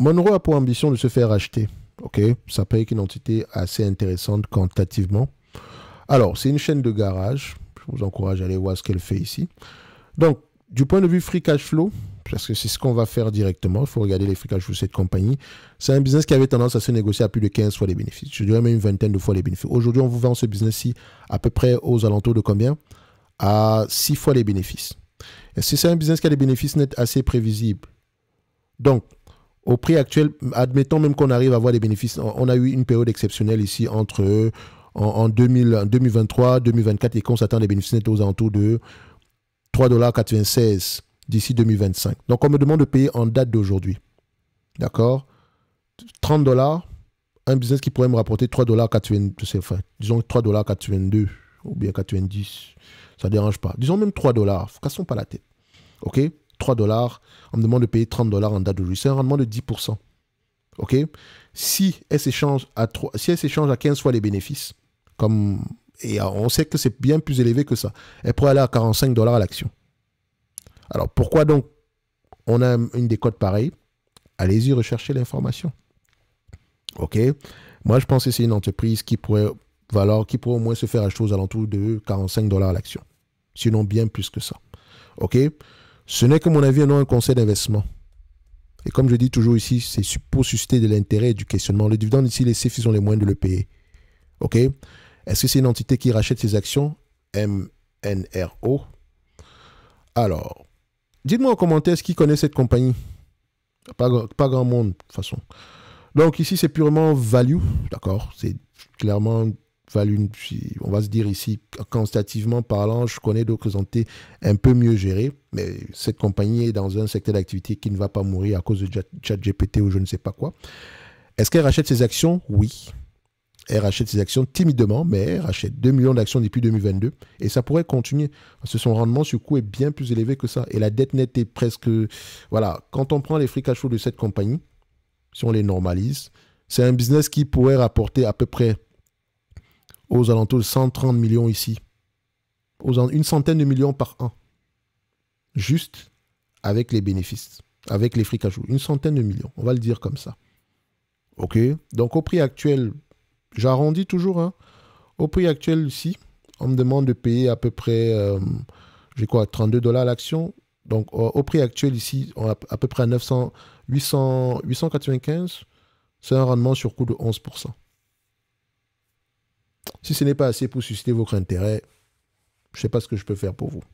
Monroe a pour ambition de se faire acheter. Ok, ça peut être une entité assez intéressante quantitativement. Alors, c'est une chaîne de garage. Je vous encourage à aller voir ce qu'elle fait ici. Donc, du point de vue free cash flow, parce que c'est ce qu'on va faire directement, il faut regarder les free cash flow de cette compagnie. C'est un business qui avait tendance à se négocier à plus de 15 fois les bénéfices. Je dirais même une vingtaine de fois les bénéfices. Aujourd'hui, on vous vend ce business-ci à peu près aux alentours de combien À 6 fois les bénéfices. Et si c'est un business qui a des bénéfices nets assez prévisibles, donc au prix actuel, admettons même qu'on arrive à avoir des bénéfices. On a eu une période exceptionnelle ici entre euh, en, 2000, 2023, 2024 et qu'on s'attend des bénéfices nets aux alentours de 3,96$ d'ici 2025. Donc on me demande de payer en date d'aujourd'hui. D'accord 30 dollars, un business qui pourrait me rapporter 3,82$, disons 3,82$ ou bien 90$, ça ne dérange pas. Disons même 3 dollars, cassons pas la tête. OK 3 dollars, on me demande de payer 30 dollars en date C'est un rendement de 10%. OK Si elle s'échange à, si à 15 fois les bénéfices, comme, et euh, on sait que c'est bien plus élevé que ça, elle pourrait aller à 45 dollars à l'action. Alors pourquoi donc on a une décote pareille Allez-y rechercher l'information. OK Moi, je pensais que c'est une entreprise qui pourrait valoir, qui pourrait au moins se faire la chose alentour de 45 dollars à l'action. Sinon, bien plus que ça. OK ce n'est que mon avis, non un conseil d'investissement. Et comme je dis toujours ici, c'est pour susciter de l'intérêt et du questionnement. Le dividende ici, les CIF, ont les moyens de le payer. OK Est-ce que c'est une entité qui rachète ses actions MNRO. Alors, dites-moi en commentaire ce qui connaît cette compagnie. Pas, pas grand monde, de toute façon. Donc ici, c'est purement value, d'accord C'est clairement on va se dire ici, quantitativement parlant, je connais d'autres entités un peu mieux gérées, mais cette compagnie est dans un secteur d'activité qui ne va pas mourir à cause de GPT ou je ne sais pas quoi. Est-ce qu'elle rachète ses actions Oui. Elle rachète ses actions timidement, mais elle rachète 2 millions d'actions depuis 2022. Et ça pourrait continuer, parce que son rendement sur coût est bien plus élevé que ça. Et la dette nette est presque... Voilà, quand on prend les fric à flow de cette compagnie, si on les normalise, c'est un business qui pourrait rapporter à peu près aux alentours de 130 millions ici. Aux une centaine de millions par an. Juste avec les bénéfices, avec les fric à Une centaine de millions, on va le dire comme ça. OK Donc au prix actuel, j'arrondis toujours, hein. au prix actuel ici, on me demande de payer à peu près, euh, j'ai quoi, 32 dollars l'action. Donc au, prix actuel ici, à peu près 900, 895, c'est un rendement sur coût de 11%. Si ce n'est pas assez pour susciter votre intérêt, je ne sais pas ce que je peux faire pour vous.